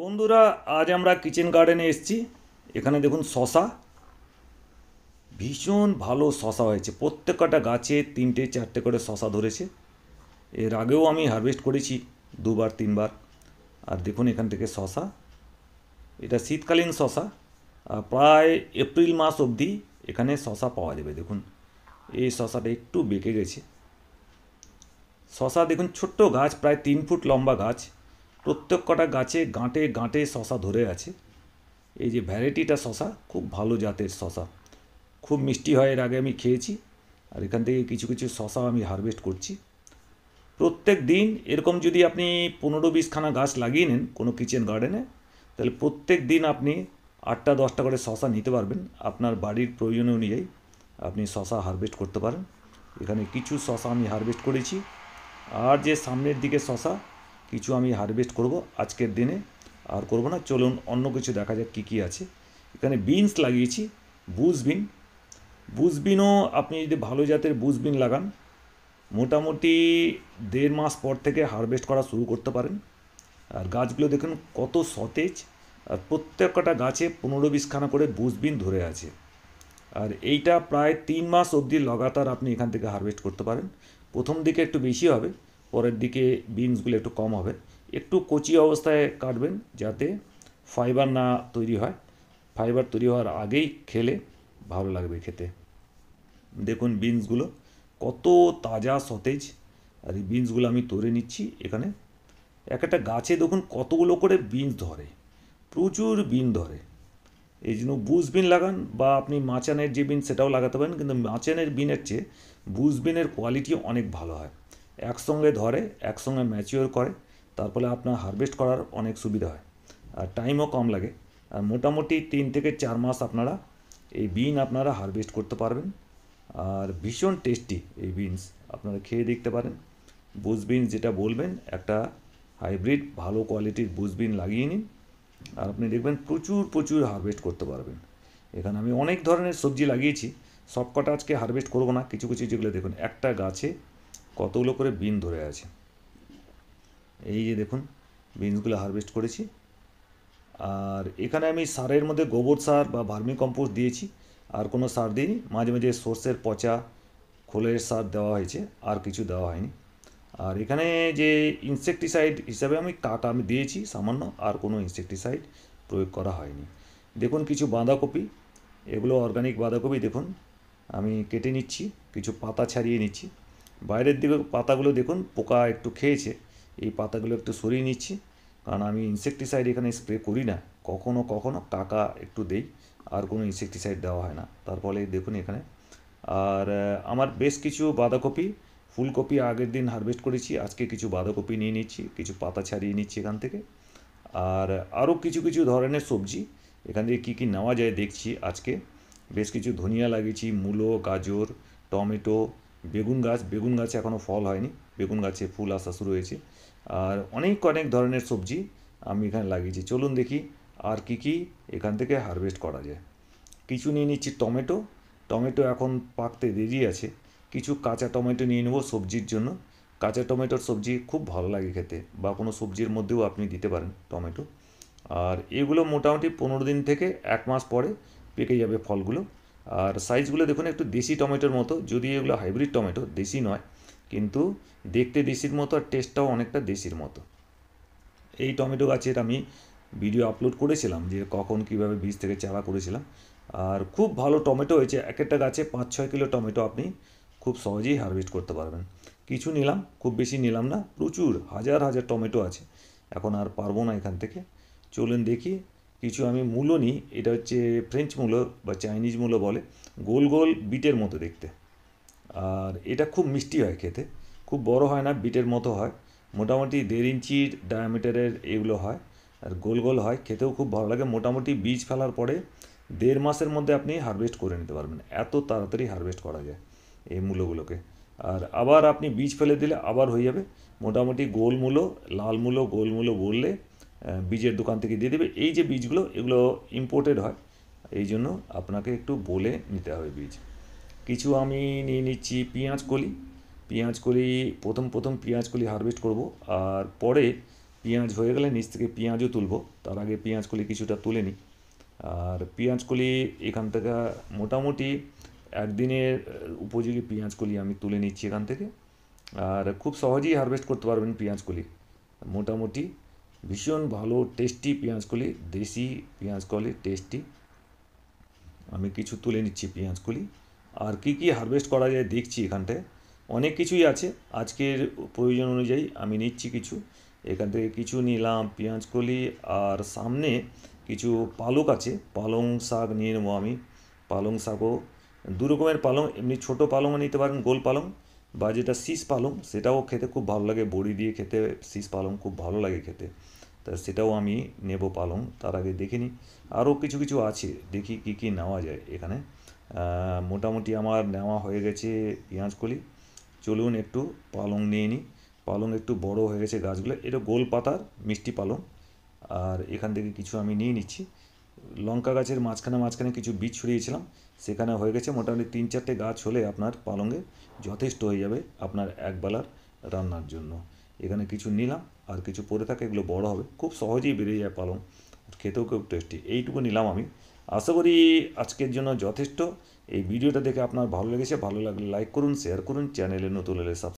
বন্ধুরা আজ আমরা কিচেন গার্ডেনে এসেছি এখানে দেখুন শশা ভীষণ ভালো শশা হয়েছে প্রত্যেকটা গাছে তিনটে চারটে করে শশা ধরেছে এর আগেও আমি হারভেস্ট করেছি দুবার তিনবার আর দেখুন এখান থেকে শশা এটা শীতকালীন শশা প্রায় এপ্রিল মাস অবধি এখানে শশা পাওয়া যাবে দেখুন এই শশাটা একটু বেঁকে গেছে শশা দেখুন ছোট্ট গাছ প্রায় তিন ফুট লম্বা গাছ প্রত্যেক কটা গাছে গাঁটে গাঁটে শশা ধরে আছে এই যে ভ্যারাইটিটা শশা খুব ভালো জাতের শশা খুব মিষ্টি হয় এর আগে আমি খেয়েছি আর এখান থেকে কিছু কিছু শশা আমি হারভেস্ট করছি প্রত্যেক দিন এরকম যদি আপনি পনেরো বিশখানা গাছ লাগিয়ে নেন কোনো কিচেন গার্ডেনে তাহলে প্রত্যেক দিন আপনি আটটা দশটা করে শশা নিতে পারবেন আপনার বাড়ির প্রয়োজন অনুযায়ী আপনি শশা হারভেস্ট করতে পারেন এখানে কিছু শশা আমি হারভেস্ট করেছি আর যে সামনের দিকে শশা কিছু আমি হারভেস্ট করব আজকের দিনে আর করব না চলুন অন্য কিছু দেখা যাক কী কী আছে এখানে বিনস লাগিয়েছি বুজ বিন বুজ বিনও আপনি যদি ভালো জাতের বুজ বিন লাগান মোটামুটি দেড় মাস পর থেকে হারভেস্ট করা শুরু করতে পারেন আর গাছগুলো দেখুন কত সতেজ আর প্রত্যেকটা গাছে পনেরো বিশখানা করে বুজবিন ধরে আছে আর এইটা প্রায় তিন মাস অবধি লগাতার আপনি এখান থেকে হারভেস্ট করতে পারেন প্রথম দিকে একটু বেশি হবে পরের দিকে বিনসগুলো একটু কম হবে একটু কচি অবস্থায় কাটবেন যাতে ফাইবার না তৈরি হয় ফাইবার তৈরি হওয়ার আগেই খেলে ভালো লাগবে খেতে দেখুন বিনসগুলো কত তাজা সতেজ আর এই বিনসগুলো আমি তৈরি নিচ্ছি এখানে এক একটা গাছে দেখুন কতগুলো করে বিনস ধরে প্রচুর বিন ধরে এই জন্য বুজ বিন লাগান বা আপনি মাচানের যে বিন সেটাও লাগাতে পারেন কিন্তু মাচানের বিনের চেয়ে বুজ বিনের কোয়ালিটি অনেক ভালো হয় একসঙ্গে ধরে একসঙ্গে ম্যাচিওর করে তার ফলে আপনার হারভেস্ট করার অনেক সুবিধা হয় আর টাইমও কম লাগে আর মোটামুটি তিন থেকে চার মাস আপনারা এই বিন আপনারা হারভেস্ট করতে পারবেন আর ভীষণ টেস্টি এই বিনস আপনারা খেয়ে দেখতে পারেন বুজ বিনস যেটা বলবেন একটা হাইব্রিড ভালো কোয়ালিটির বুজ বিন লাগিয়ে নিন আর আপনি দেখবেন প্রচুর প্রচুর হারভেস্ট করতে পারবেন এখানে আমি অনেক ধরনের সবজি লাগিয়েছি সব কটা আজকে হারভেস্ট করবো না কিছু কিছু যেগুলো দেখুন একটা গাছে কতগুলো করে বিন ধরে আছে এই যে দেখুন বিনসগুলো হারভেস্ট করেছি আর এখানে আমি সারের মধ্যে গোবর সার বা ভার্মি কম্পোস্ট দিয়েছি আর কোনো সার দিইনি মাঝে মাঝে সোর্সের পচা খোলের সার দেওয়া হয়েছে আর কিছু দেওয়া হয়নি আর এখানে যে ইনসেকটিসাইড হিসাবে আমি কাটা আমি দিয়েছি সামান্য আর কোনো ইনসেকটিসাইড প্রয়োগ করা হয়নি দেখুন কিছু বাঁধাকপি এগুলো অর্গানিক বাঁধাকপি দেখুন আমি কেটে নিচ্ছি কিছু পাতা ছাড়িয়ে নিচ্ছি বাইরের দিকে পাতাগুলো দেখুন পোকা একটু খেয়েছে এই পাতাগুলো একটু সরিয়ে নিচ্ছি কারণ আমি ইনসেকটিসাইড এখানে স্প্রে করি না কখনো কখনো কাকা একটু দেই আর কোনো ইনসেকটিসাইড দেওয়া হয় না তার ফলে দেখুন এখানে আর আমার বেশ কিছু বাঁধাকপি ফুলকপি আগের দিন হারভেস্ট করেছি আজকে কিছু বাঁধাকপি নিয়ে নিচ্ছি কিছু পাতা ছাড়িয়ে নিচ্ছি এখান থেকে আর আরও কিছু কিছু ধরনের সবজি এখান থেকে কী কী নেওয়া যায় দেখছি আজকে বেশ কিছু ধনিয়া লাগিয়েছি মূলো গাজর টমেটো বেগুন গাছ বেগুন গাছে এখনও ফল হয়নি বেগুন গাছে ফুল আসা শুরু হয়েছে আর অনেক অনেক ধরনের সবজি আমি এখানে লাগিয়েছি চলুন দেখি আর কি কি এখান থেকে হারভেস্ট করা যায় কিছু নিয়ে নিচ্ছি টমেটো টমেটো এখন পাকতে দেরি আছে কিছু কাঁচা টমেটো নিয়ে নেবো সবজির জন্য কাঁচা টমেটোর সবজি খুব ভালো লাগে খেতে বা কোনো সবজির মধ্যেও আপনি দিতে পারেন টমেটো আর এগুলো মোটামুটি পনেরো দিন থেকে এক মাস পরে পেকে যাবে ফলগুলো আর সাইজগুলো দেখুন একটু দেশি টমেটোর মতো যদি এগুলো হাইব্রিড টমেটো দেশি নয় কিন্তু দেখতে দেশির মতো আর টেস্টটাও অনেকটা দেশির মতো এই টমেটো গাছের আমি ভিডিও আপলোড করেছিলাম যে কখন কিভাবে বীজ থেকে চারা করেছিলাম আর খুব ভালো টমেটো হয়েছে এক একটা গাছে পাঁচ ছয় কিলো টমেটো আপনি খুব সহজেই হারভেস্ট করতে পারবেন কিছু নিলাম খুব বেশি নিলাম না প্রচুর হাজার হাজার টমেটো আছে এখন আর পারবো না এখান থেকে চলুন দেখি কিছু আমি মূলো নিই এটা হচ্ছে ফ্রেঞ্চ মূলো বা চাইনিজ মূলো বলে গোল গোল বিটের মতো দেখতে আর এটা খুব মিষ্টি হয় খেতে খুব বড় হয় না বিটের মতো হয় মোটামুটি দেড় ইঞ্চির ডায়ামিটারের এগুলো হয় আর গোল গোল হয় খেতেও খুব ভালো লাগে মোটামুটি বীজ ফেলার পরে দেড় মাসের মধ্যে আপনি হারভেস্ট করে নিতে পারবেন এত তাড়াতাড়ি হারভেস্ট করা যায় এই মূলোগুলোকে আর আবার আপনি বীজ ফেলে দিলে আবার হয়ে যাবে মোটামুটি গোল মূলো লাল মূলো গোল মূলো বললে বীজের দোকান থেকে দিয়ে দেবে এই যে বীজগুলো এগুলো ইম্পোর্টেড হয় এই জন্য আপনাকে একটু বলে নিতে হবে বীজ কিছু আমি নিয়ে নিচ্ছি পেঁয়াজ কলি পেঁয়াজ কলি প্রথম প্রথম পেঁয়াজ কলি হারভেস্ট করব আর পরে পেঁয়াজ হয়ে গেলে নিচ থেকে পেঁয়াজও তুলব তার আগে পেঁয়াজ কলি কিছুটা তুলে নিই আর পেঁয়াজ কলি এখান থেকে মোটামুটি একদিনের উপযোগী পেঁয়াজ কলি আমি তুলে নিচ্ছি এখান থেকে আর খুব সহজেই হারভেস্ট করতে পারবেন পেঁয়াজ কলি মোটামুটি ভীষণ ভালো টেস্টি পেঁয়াজকলি দেশি পেঁয়াজকলি টেস্টি আমি কিছু তুলে নিচ্ছি পেঁয়াজকলি আর কি কি হারভেস্ট করা যায় দেখছি এখানটায় অনেক কিছুই আছে আজকের প্রয়োজন অনুযায়ী আমি নিচ্ছি কিছু এখান থেকে কিছু নিলাম পেঁয়াজকলি আর সামনে কিছু পালক আছে পালং শাক নিয়ে নেবো আমি পালং শাকও দু রকমের পালং এমনি ছোট পালংও নিতে পারেন গোল পালং বা যেটা শীষ পালং সেটাও খেতে খুব ভালো লাগে বড়ি দিয়ে খেতে শীষ পালং খুব ভালো লাগে খেতে তা সেটাও আমি নেব পালং তার আগে দেখে নিই আরও কিছু কিছু আছে দেখি কি কি নেওয়া যায় এখানে মোটামুটি আমার নেওয়া হয়ে গেছে পেঁয়াজকলি চলুন একটু পালং নিয়ে নিই পালং একটু বড় হয়ে গেছে গাছগুলো এটা গোল পাতার মিষ্টি পালং আর এখান থেকে কিছু আমি নিয়ে নিচ্ছি লঙ্কা গাছের মাঝখানে মাঝখানে কিছু বীজ ছড়িয়েছিলাম সেখানে হয়ে গেছে মোটামুটি তিন চারটে গাছ হলে আপনার পালঙ্গে যথেষ্ট হয়ে যাবে আপনার একবেলার রান্নার জন্য এখানে কিছু নিলাম আর কিছু পরে থাকে এগুলো বড় হবে খুব সহজেই বেড়ে যায় পালং খেতেও খুব টেস্টি এইটুকু নিলাম আমি আশা করি আজকের জন্য যথেষ্ট এই ভিডিওটা দেখে আপনার ভালো লেগেছে ভালো লাগলে লাইক করুন শেয়ার করুন চ্যানেলে নতুন হলে সাবস্ক্রাইব